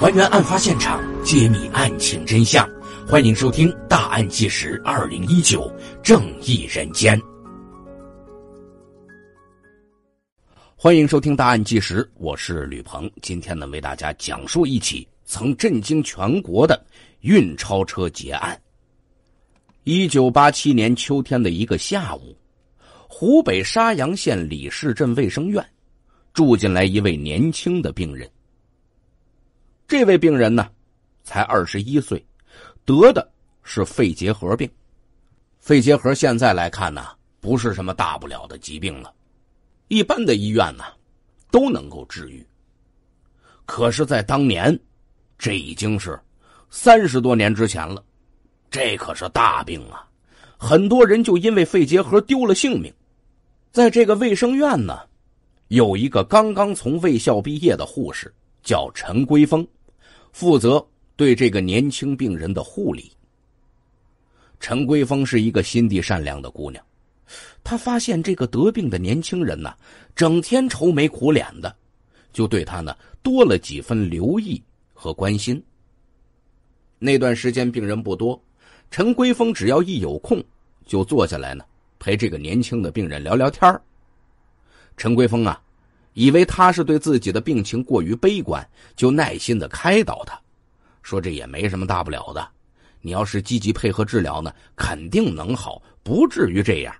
还原案发现场，揭秘案情真相。欢迎收听《大案纪实二零一九正义人间》。欢迎收听《大案纪实》，我是吕鹏。今天呢，为大家讲述一起曾震惊全国的运钞车劫案。一九八七年秋天的一个下午，湖北沙洋县李市镇卫生院住进来一位年轻的病人。这位病人呢，才二十一岁，得的是肺结核病。肺结核现在来看呢，不是什么大不了的疾病了，一般的医院呢都能够治愈。可是，在当年，这已经是三十多年之前了，这可是大病啊！很多人就因为肺结核丢了性命。在这个卫生院呢，有一个刚刚从卫校毕业的护士，叫陈桂峰。负责对这个年轻病人的护理。陈桂芳是一个心地善良的姑娘，她发现这个得病的年轻人呢，整天愁眉苦脸的，就对她呢多了几分留意和关心。那段时间病人不多，陈桂芳只要一有空，就坐下来呢，陪这个年轻的病人聊聊天陈桂芳啊。以为他是对自己的病情过于悲观，就耐心的开导他，说这也没什么大不了的，你要是积极配合治疗呢，肯定能好，不至于这样。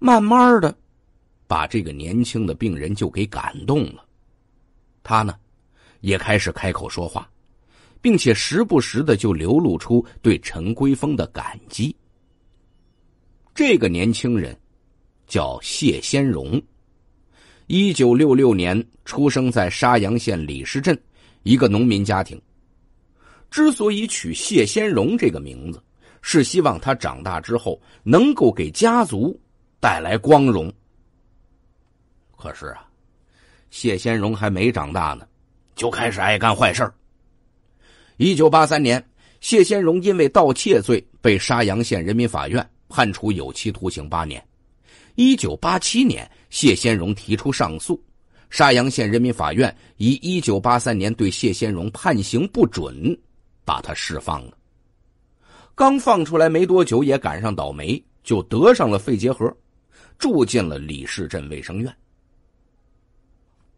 慢慢的，把这个年轻的病人就给感动了，他呢，也开始开口说话，并且时不时的就流露出对陈归峰的感激。这个年轻人。叫谢先荣，一九六六年出生在沙洋县李石镇一个农民家庭。之所以取谢先荣这个名字，是希望他长大之后能够给家族带来光荣。可是啊，谢先荣还没长大呢，就开始爱干坏事一九八三年，谢先荣因为盗窃罪被沙洋县人民法院判处有期徒刑八年。一九八七年，谢先荣提出上诉，沙阳县人民法院以一九八三年对谢先荣判刑不准，把他释放了。刚放出来没多久，也赶上倒霉，就得上了肺结核，住进了李市镇卫生院。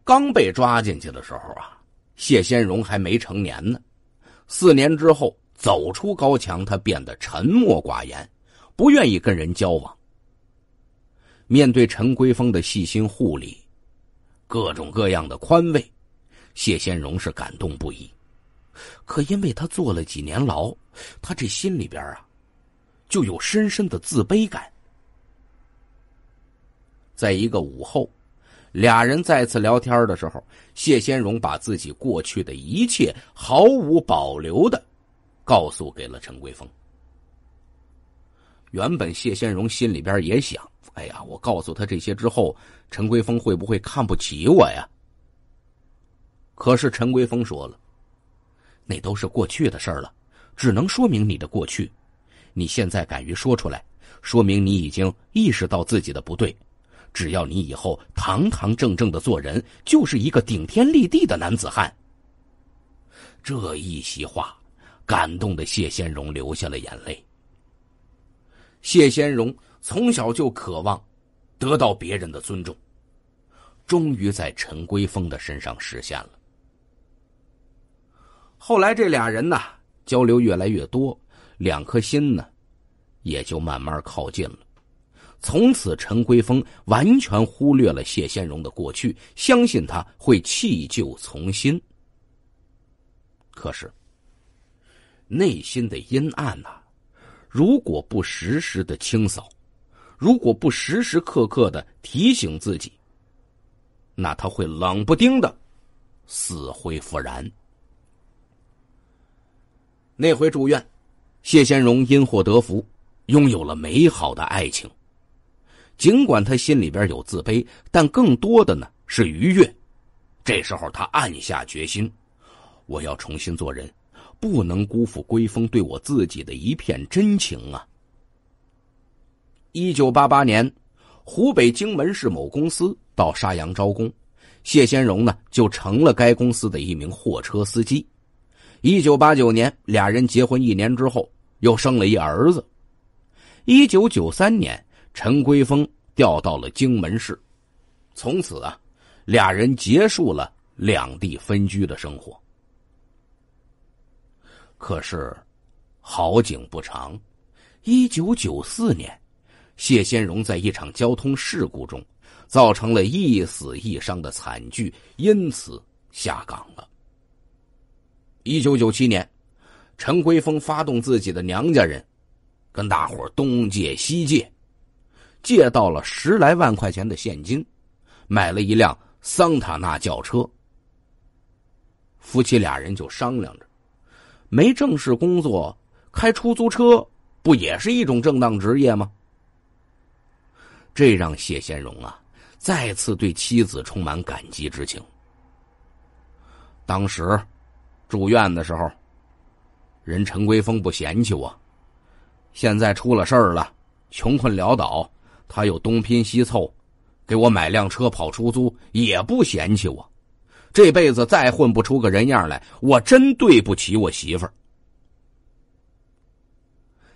刚被抓进去的时候啊，谢先荣还没成年呢。四年之后走出高墙，他变得沉默寡言，不愿意跟人交往。面对陈桂峰的细心护理，各种各样的宽慰，谢先荣是感动不已。可因为他坐了几年牢，他这心里边啊，就有深深的自卑感。在一个午后，俩人再次聊天的时候，谢先荣把自己过去的一切毫无保留的告诉给了陈桂峰。原本谢先荣心里边也想。哎呀，我告诉他这些之后，陈桂峰会不会看不起我呀？可是陈桂峰说了，那都是过去的事儿了，只能说明你的过去。你现在敢于说出来，说明你已经意识到自己的不对。只要你以后堂堂正正的做人，就是一个顶天立地的男子汉。这一席话感动的谢先荣流下了眼泪。谢先荣。从小就渴望得到别人的尊重，终于在陈桂峰的身上实现了。后来这俩人呢交流越来越多，两颗心呢也就慢慢靠近了。从此，陈桂峰完全忽略了谢先荣的过去，相信他会弃旧从新。可是内心的阴暗呐，如果不时时的清扫。如果不时时刻刻的提醒自己，那他会冷不丁的死灰复燃。那回住院，谢先荣因祸得福，拥有了美好的爱情。尽管他心里边有自卑，但更多的呢是愉悦。这时候他暗下决心：我要重新做人，不能辜负归风对我自己的一片真情啊。一九八八年，湖北荆门市某公司到沙洋招工，谢先荣呢就成了该公司的一名货车司机。一九八九年，俩人结婚一年之后，又生了一儿子。一九九三年，陈桂峰调到了荆门市，从此啊，俩人结束了两地分居的生活。可是，好景不长，一九九四年。谢先荣在一场交通事故中，造成了一死一伤的惨剧，因此下岗了。一九九七年，陈桂峰发动自己的娘家人，跟大伙东借西借，借到了十来万块钱的现金，买了一辆桑塔纳轿车。夫妻俩人就商量着，没正式工作，开出租车不也是一种正当职业吗？这让谢先荣啊，再次对妻子充满感激之情。当时住院的时候，人陈桂峰不嫌弃我；现在出了事儿了，穷困潦倒，他又东拼西凑，给我买辆车跑出租，也不嫌弃我。这辈子再混不出个人样来，我真对不起我媳妇儿。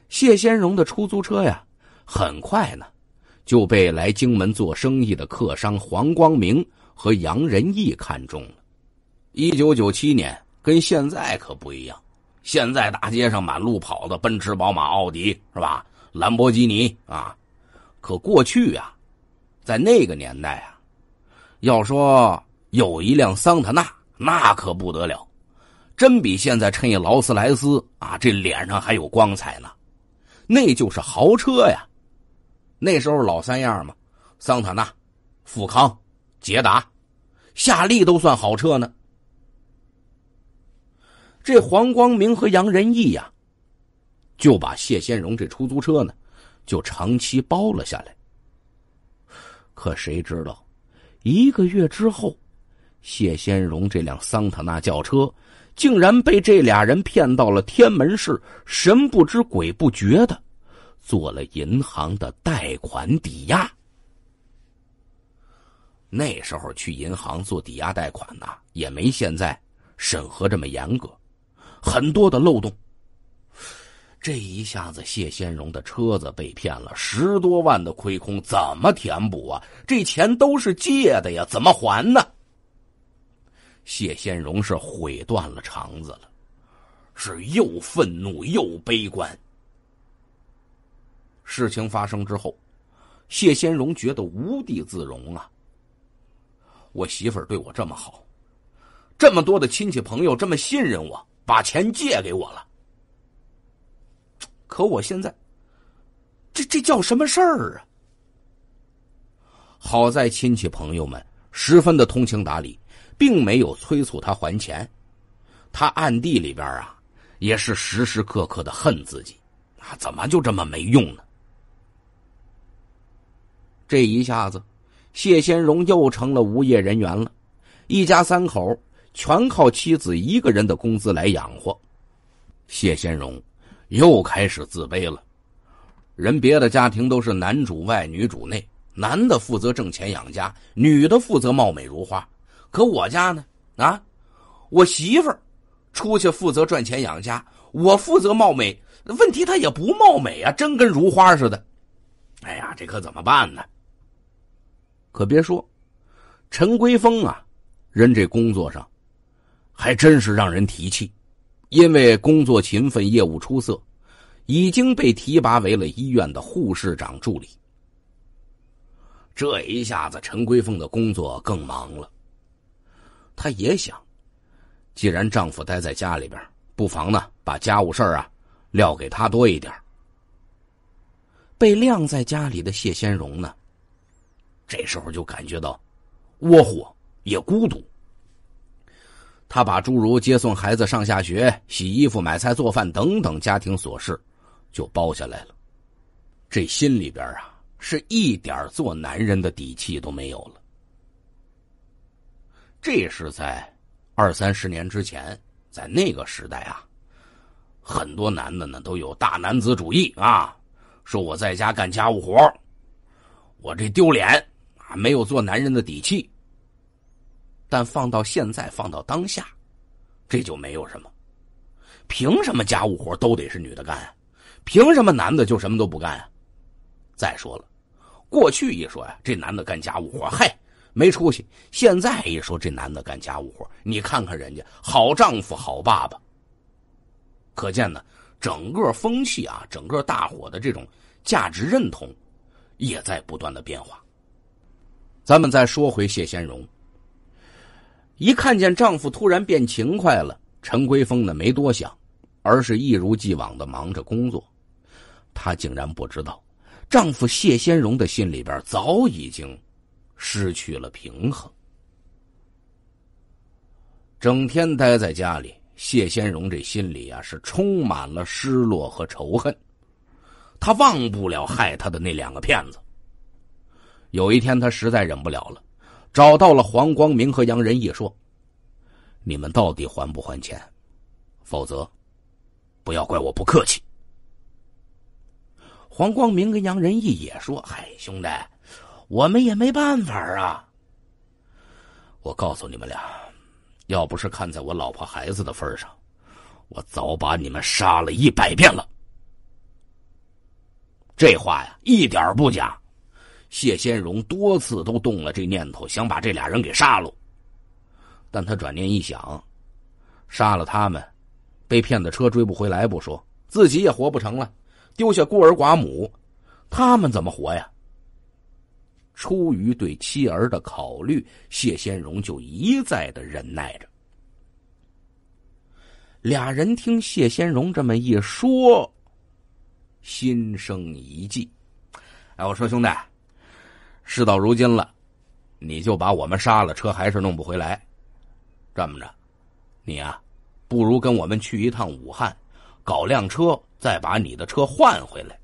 谢先荣的出租车呀，很快呢。就被来荆门做生意的客商黄光明和杨仁义看中了。一九九七年跟现在可不一样，现在大街上满路跑的奔驰、宝马、奥迪是吧？兰博基尼啊，可过去啊，在那个年代啊，要说有一辆桑塔纳，那可不得了，真比现在乘一劳斯莱斯啊，这脸上还有光彩呢，那就是豪车呀。那时候老三样嘛，桑塔纳、富康、捷达、夏利都算好车呢。这黄光明和杨仁义呀，就把谢先荣这出租车呢，就长期包了下来。可谁知道，一个月之后，谢先荣这辆桑塔纳轿车竟然被这俩人骗到了天门市，神不知鬼不觉的。做了银行的贷款抵押。那时候去银行做抵押贷款呐，也没现在审核这么严格，很多的漏洞。这一下子谢先荣的车子被骗了十多万的亏空，怎么填补啊？这钱都是借的呀，怎么还呢？谢先荣是悔断了肠子了，是又愤怒又悲观。事情发生之后，谢先荣觉得无地自容啊！我媳妇儿对我这么好，这么多的亲戚朋友这么信任我，把钱借给我了，可我现在，这这叫什么事儿啊？好在亲戚朋友们十分的通情达理，并没有催促他还钱，他暗地里边啊也是时时刻刻的恨自己啊，怎么就这么没用呢？这一下子，谢先荣又成了无业人员了，一家三口全靠妻子一个人的工资来养活。谢先荣又开始自卑了。人别的家庭都是男主外女主内，男的负责挣钱养家，女的负责貌美如花。可我家呢？啊，我媳妇儿出去负责赚钱养家，我负责貌美。问题她也不貌美啊，真跟如花似的。哎呀，这可怎么办呢？可别说，陈桂峰啊，人这工作上还真是让人提气，因为工作勤奋、业务出色，已经被提拔为了医院的护士长助理。这一下子，陈桂凤的工作更忙了。她也想，既然丈夫待在家里边，不妨呢把家务事儿啊撂给他多一点被晾在家里的谢先荣呢？这时候就感觉到窝火也孤独。他把诸如接送孩子上下学、洗衣服、买菜、做饭等等家庭琐事就包下来了，这心里边啊是一点做男人的底气都没有了。这是在二三十年之前，在那个时代啊，很多男的呢都有大男子主义啊，说我在家干家务活，我这丢脸。没有做男人的底气，但放到现在，放到当下，这就没有什么。凭什么家务活都得是女的干？凭什么男的就什么都不干？再说了，过去一说呀，这男的干家务活，嘿，没出息。现在一说这男的干家务活，你看看人家好丈夫、好爸爸。可见呢，整个风气啊，整个大伙的这种价值认同，也在不断的变化。咱们再说回谢先荣，一看见丈夫突然变勤快了，陈桂峰呢没多想，而是一如既往的忙着工作。他竟然不知道，丈夫谢先荣的心里边早已经失去了平衡。整天待在家里，谢先荣这心里啊是充满了失落和仇恨，他忘不了害他的那两个骗子。有一天，他实在忍不了了，找到了黄光明和杨仁义说：“你们到底还不还钱？否则，不要怪我不客气。”黄光明跟杨仁义也说：“嗨，兄弟，我们也没办法啊。我告诉你们俩，要不是看在我老婆孩子的份上，我早把你们杀了一百遍了。”这话呀，一点不假。谢先荣多次都动了这念头，想把这俩人给杀了。但他转念一想，杀了他们，被骗的车追不回来不说，自己也活不成了，丢下孤儿寡母，他们怎么活呀？出于对妻儿的考虑，谢先荣就一再的忍耐着。俩人听谢先荣这么一说，心生一计。哎，我说兄弟。事到如今了，你就把我们杀了，车还是弄不回来。这么着，你啊，不如跟我们去一趟武汉，搞辆车，再把你的车换回来。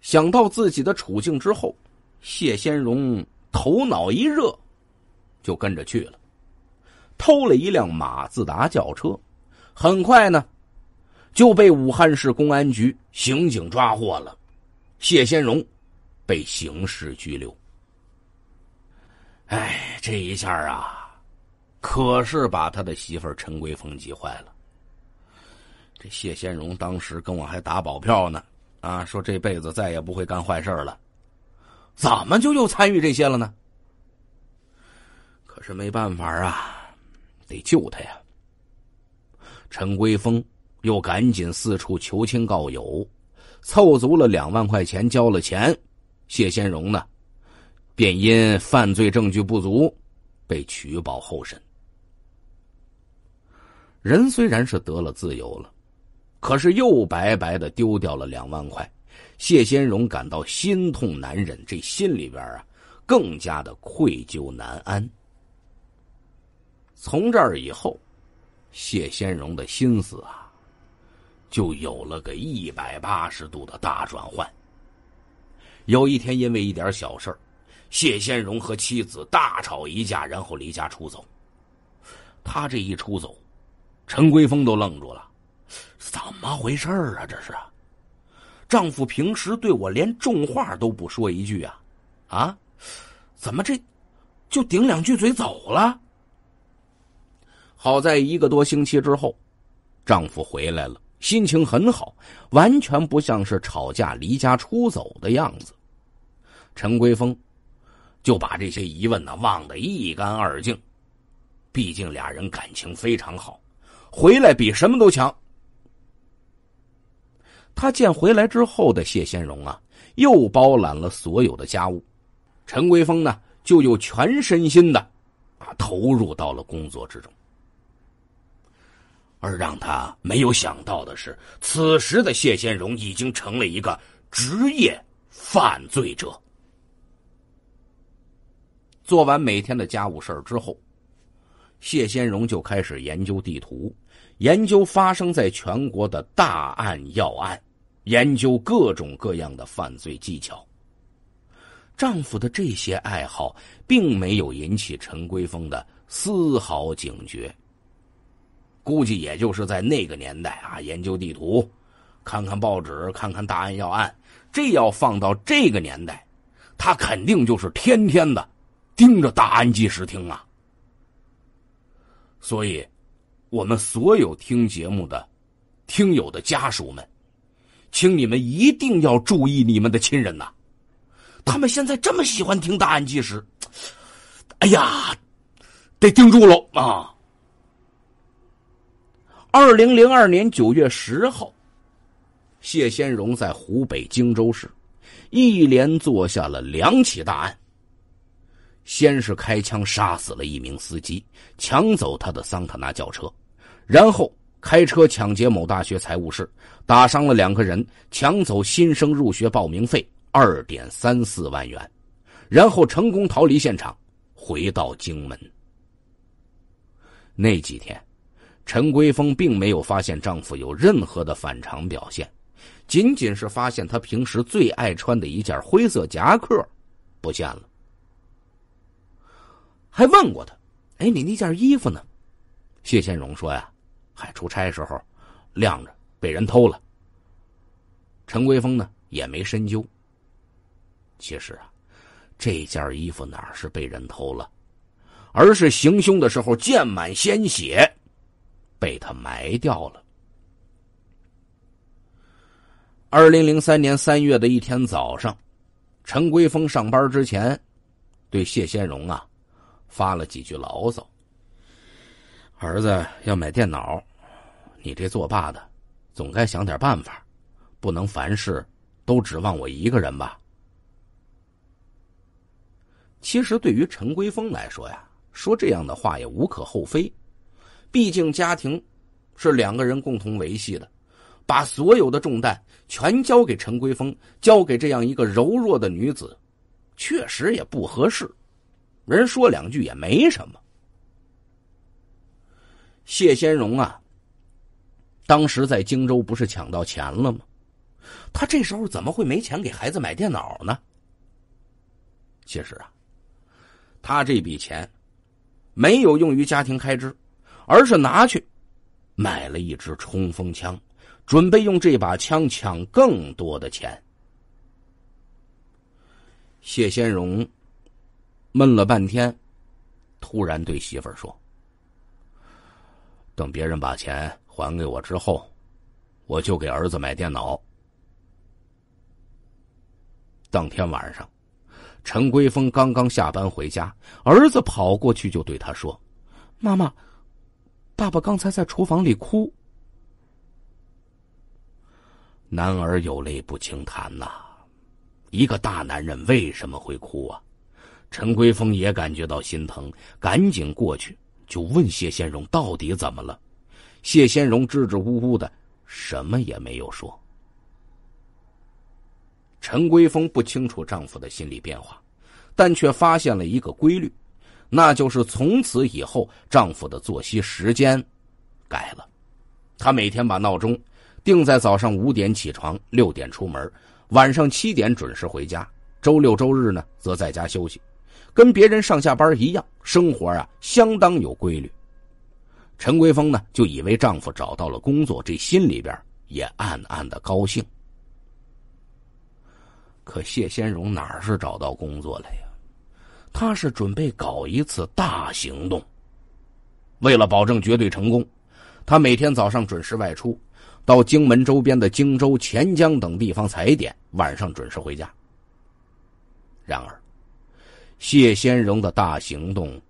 想到自己的处境之后，谢先荣头脑一热，就跟着去了，偷了一辆马自达轿车，很快呢，就被武汉市公安局刑警抓获了。谢先荣。被刑事拘留，哎，这一下啊，可是把他的媳妇陈桂凤急坏了。这谢先荣当时跟我还打保票呢，啊，说这辈子再也不会干坏事了，怎么就又参与这些了呢？可是没办法啊，得救他呀。陈桂峰又赶紧四处求亲告友，凑足了两万块钱，交了钱。谢先荣呢，便因犯罪证据不足，被取保候审。人虽然是得了自由了，可是又白白的丢掉了两万块。谢先荣感到心痛难忍，这心里边啊，更加的愧疚难安。从这儿以后，谢先荣的心思啊，就有了个一百八十度的大转换。有一天，因为一点小事谢先荣和妻子大吵一架，然后离家出走。他这一出走，陈桂峰都愣住了，怎么回事啊？这是，丈夫平时对我连重话都不说一句啊，啊，怎么这就顶两句嘴走了？好在一个多星期之后，丈夫回来了，心情很好，完全不像是吵架离家出走的样子。陈桂峰就把这些疑问呢忘得一干二净，毕竟俩人感情非常好，回来比什么都强。他见回来之后的谢先荣啊，又包揽了所有的家务，陈桂峰呢，就又全身心的啊投入到了工作之中。而让他没有想到的是，此时的谢先荣已经成了一个职业犯罪者。做完每天的家务事之后，谢先荣就开始研究地图，研究发生在全国的大案要案，研究各种各样的犯罪技巧。丈夫的这些爱好并没有引起陈桂峰的丝毫警觉。估计也就是在那个年代啊，研究地图，看看报纸，看看大案要案。这要放到这个年代，他肯定就是天天的。盯着大案纪实听啊，所以，我们所有听节目的、听友的家属们，请你们一定要注意你们的亲人呐！他们现在这么喜欢听大案纪实，哎呀，得盯住喽啊！二零零二年九月十号，谢先荣在湖北荆州市一连做下了两起大案。先是开枪杀死了一名司机，抢走他的桑塔纳轿车，然后开车抢劫某大学财务室，打伤了两个人，抢走新生入学报名费二点三四万元，然后成功逃离现场，回到荆门。那几天，陈桂峰并没有发现丈夫有任何的反常表现，仅仅是发现他平时最爱穿的一件灰色夹克不见了。还问过他：“哎，你那件衣服呢？”谢先荣说：“呀，还出差时候晾着，被人偷了。”陈桂峰呢也没深究。其实啊，这件衣服哪是被人偷了，而是行凶的时候溅满鲜血，被他埋掉了。二零零三年三月的一天早上，陈桂峰上班之前，对谢先荣啊。发了几句牢骚。儿子要买电脑，你这做爸的，总该想点办法，不能凡事都指望我一个人吧？其实，对于陈桂峰来说呀，说这样的话也无可厚非。毕竟，家庭是两个人共同维系的，把所有的重担全交给陈桂峰，交给这样一个柔弱的女子，确实也不合适。人说两句也没什么。谢先荣啊，当时在荆州不是抢到钱了吗？他这时候怎么会没钱给孩子买电脑呢？其实啊，他这笔钱没有用于家庭开支，而是拿去买了一支冲锋枪，准备用这把枪抢更多的钱。谢先荣。闷了半天，突然对媳妇儿说：“等别人把钱还给我之后，我就给儿子买电脑。”当天晚上，陈桂峰刚刚下班回家，儿子跑过去就对他说：“妈妈，爸爸刚才在厨房里哭。”男儿有泪不轻弹呐，一个大男人为什么会哭啊？陈桂峰也感觉到心疼，赶紧过去就问谢先荣到底怎么了。谢先荣支支吾吾的，什么也没有说。陈桂峰不清楚丈夫的心理变化，但却发现了一个规律，那就是从此以后，丈夫的作息时间改了。他每天把闹钟定在早上五点起床，六点出门，晚上七点准时回家。周六周日呢，则在家休息。跟别人上下班一样，生活啊相当有规律。陈桂芳呢，就以为丈夫找到了工作，这心里边也暗暗的高兴。可谢先荣哪是找到工作了呀？他是准备搞一次大行动。为了保证绝对成功，他每天早上准时外出，到荆门周边的荆州、潜江等地方踩点，晚上准时回家。然而。谢先荣的大行动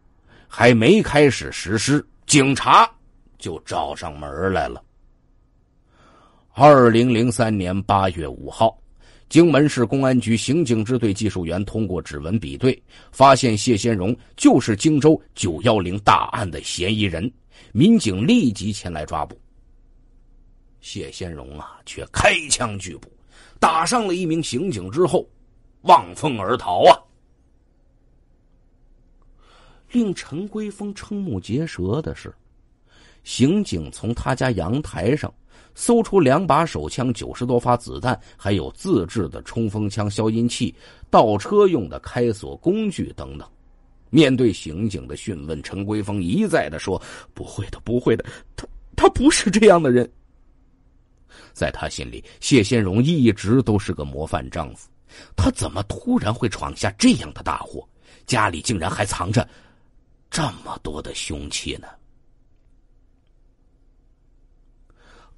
还没开始实施，警察就找上门来了。二零零三年八月五号，荆门市公安局刑警支队技术员通过指纹比对，发现谢先荣就是荆州“九幺零”大案的嫌疑人。民警立即前来抓捕，谢先荣啊，却开枪拒捕，打伤了一名刑警之后，望风而逃啊！令陈桂峰瞠目结舌的是，刑警从他家阳台上搜出两把手枪、九十多发子弹，还有自制的冲锋枪、消音器、倒车用的开锁工具等等。面对刑警的讯问，陈桂峰一再的说：“不会的，不会的，他他不是这样的人。”在他心里，谢先荣一直都是个模范丈夫，他怎么突然会闯下这样的大祸？家里竟然还藏着……这么多的凶器呢？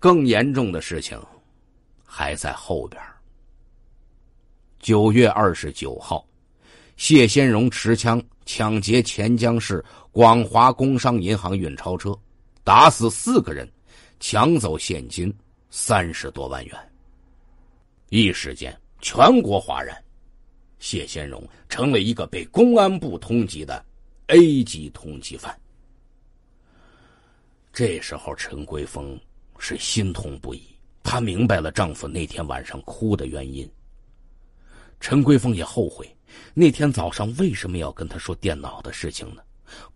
更严重的事情还在后边九月二十九号，谢先荣持枪抢劫潜江市广华工商银行运钞车，打死四个人，抢走现金三十多万元。一时间，全国哗然，谢先荣成了一个被公安部通缉的。A 级通缉犯。这时候，陈桂峰是心痛不已，她明白了丈夫那天晚上哭的原因。陈桂峰也后悔那天早上为什么要跟她说电脑的事情呢？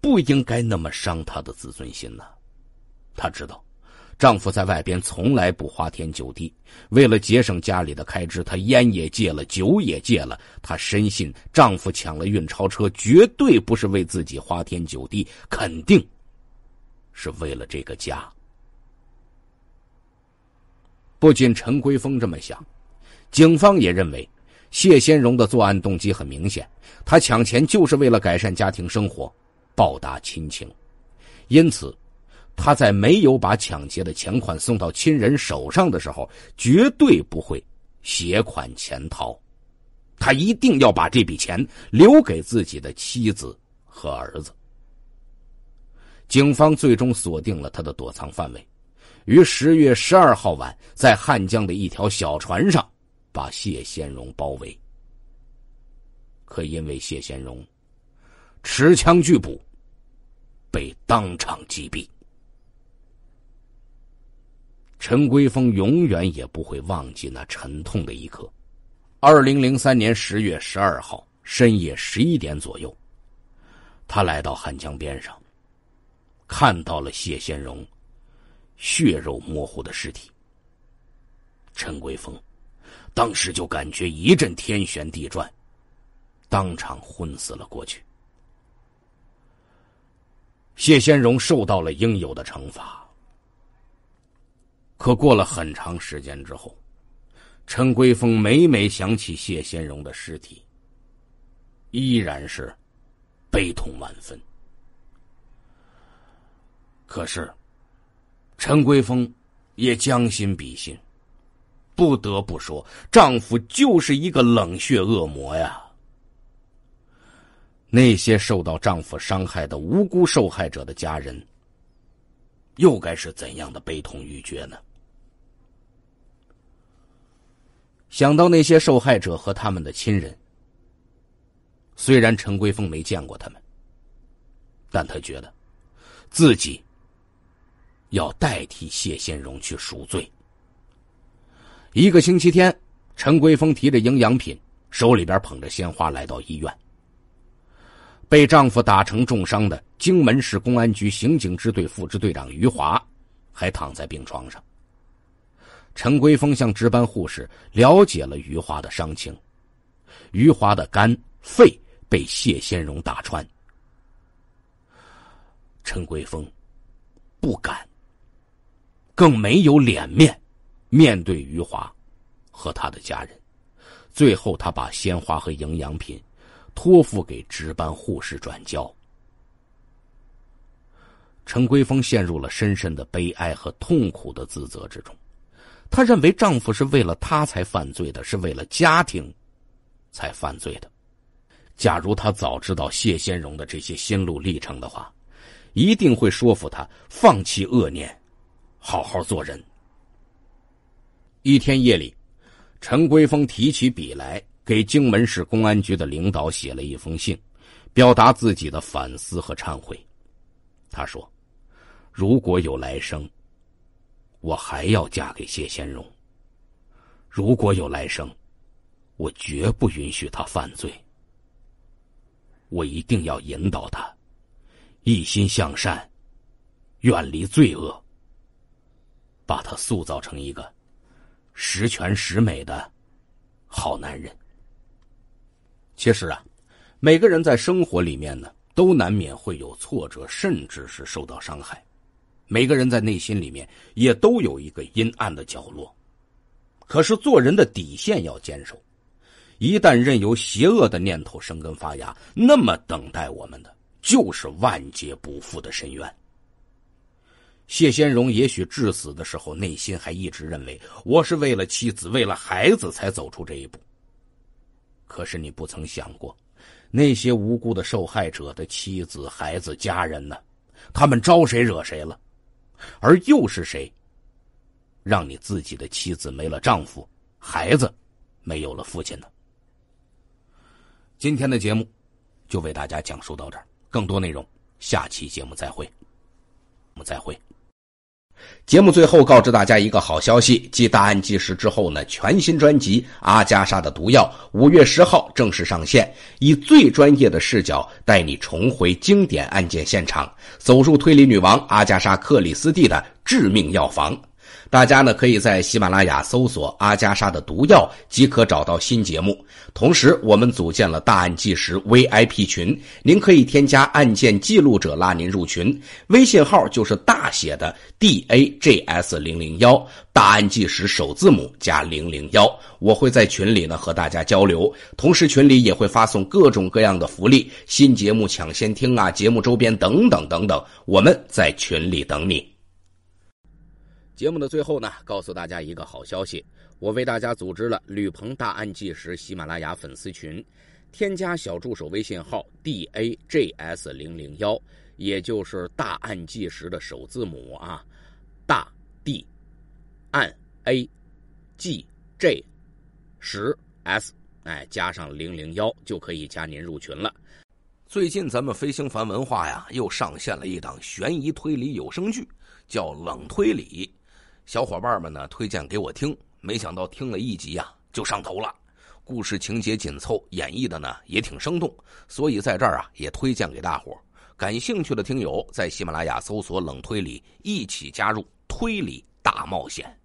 不应该那么伤她的自尊心呢。她知道。丈夫在外边从来不花天酒地，为了节省家里的开支，他烟也戒了，酒也戒了。他深信，丈夫抢了运钞车，绝对不是为自己花天酒地，肯定是为了这个家。不仅陈桂峰这么想，警方也认为，谢先荣的作案动机很明显，他抢钱就是为了改善家庭生活，报答亲情，因此。他在没有把抢劫的钱款送到亲人手上的时候，绝对不会携款潜逃。他一定要把这笔钱留给自己的妻子和儿子。警方最终锁定了他的躲藏范围，于十月十二号晚，在汉江的一条小船上，把谢先荣包围。可因为谢先荣持枪拒捕，被当场击毙。陈桂峰永远也不会忘记那沉痛的一刻。二零零三年十月十二号深夜十一点左右，他来到汉江边上，看到了谢先荣血肉模糊的尸体。陈桂峰当时就感觉一阵天旋地转，当场昏死了过去。谢先荣受到了应有的惩罚。可过了很长时间之后，陈桂峰每每想起谢先荣的尸体，依然是悲痛万分。可是，陈桂峰也将心比心，不得不说，丈夫就是一个冷血恶魔呀。那些受到丈夫伤害的无辜受害者的家人，又该是怎样的悲痛欲绝呢？想到那些受害者和他们的亲人，虽然陈桂峰没见过他们，但他觉得，自己要代替谢先荣去赎罪。一个星期天，陈桂峰提着营养品，手里边捧着鲜花来到医院。被丈夫打成重伤的荆门市公安局刑警支队副支队长余华，还躺在病床上。陈桂峰向值班护士了解了余华的伤情，余华的肝、肺被谢先荣打穿。陈桂峰不敢，更没有脸面面对余华和他的家人。最后，他把鲜花和营养品托付给值班护士转交。陈桂峰陷入了深深的悲哀和痛苦的自责之中。她认为丈夫是为了她才犯罪的，是为了家庭才犯罪的。假如她早知道谢先荣的这些心路历程的话，一定会说服他放弃恶念，好好做人。一天夜里，陈桂峰提起笔来，给荆门市公安局的领导写了一封信，表达自己的反思和忏悔。他说：“如果有来生。”我还要嫁给谢先荣。如果有来生，我绝不允许他犯罪。我一定要引导他，一心向善，远离罪恶，把他塑造成一个十全十美的好男人。其实啊，每个人在生活里面呢，都难免会有挫折，甚至是受到伤害。每个人在内心里面也都有一个阴暗的角落，可是做人的底线要坚守。一旦任由邪恶的念头生根发芽，那么等待我们的就是万劫不复的深渊。谢先荣也许至死的时候，内心还一直认为我是为了妻子、为了孩子才走出这一步。可是你不曾想过，那些无辜的受害者的妻子、孩子、家人呢？他们招谁惹谁了？而又是谁，让你自己的妻子没了丈夫，孩子没有了父亲呢？今天的节目就为大家讲述到这儿，更多内容下期节目再会，我们再会。节目最后告知大家一个好消息，继《大案纪实》之后呢，全新专辑《阿加莎的毒药》五月十号正式上线，以最专业的视角带你重回经典案件现场，走入推理女王阿加莎·克里斯蒂的致命药房。大家呢可以在喜马拉雅搜索《阿加莎的毒药》即可找到新节目。同时，我们组建了大案纪实 VIP 群，您可以添加案件记录者拉您入群，微信号就是大写的 DAGS 零零幺，大案纪实首字母加零零幺。我会在群里呢和大家交流，同时群里也会发送各种各样的福利，新节目抢先听啊，节目周边等等等等，我们在群里等你。节目的最后呢，告诉大家一个好消息，我为大家组织了《吕鹏大案纪实》喜马拉雅粉丝群，添加小助手微信号 dajs 零零幺，也就是大案纪实的首字母啊，大 d，案 a，g j，十 s，哎，加上零零幺就可以加您入群了。最近咱们飞行凡文化呀，又上线了一档悬疑推理有声剧，叫《冷推理》。小伙伴们呢，推荐给我听，没想到听了一集呀就上头了。故事情节紧凑，演绎的呢也挺生动，所以在这儿啊也推荐给大伙感兴趣的听友在喜马拉雅搜索“冷推理”，一起加入推理大冒险。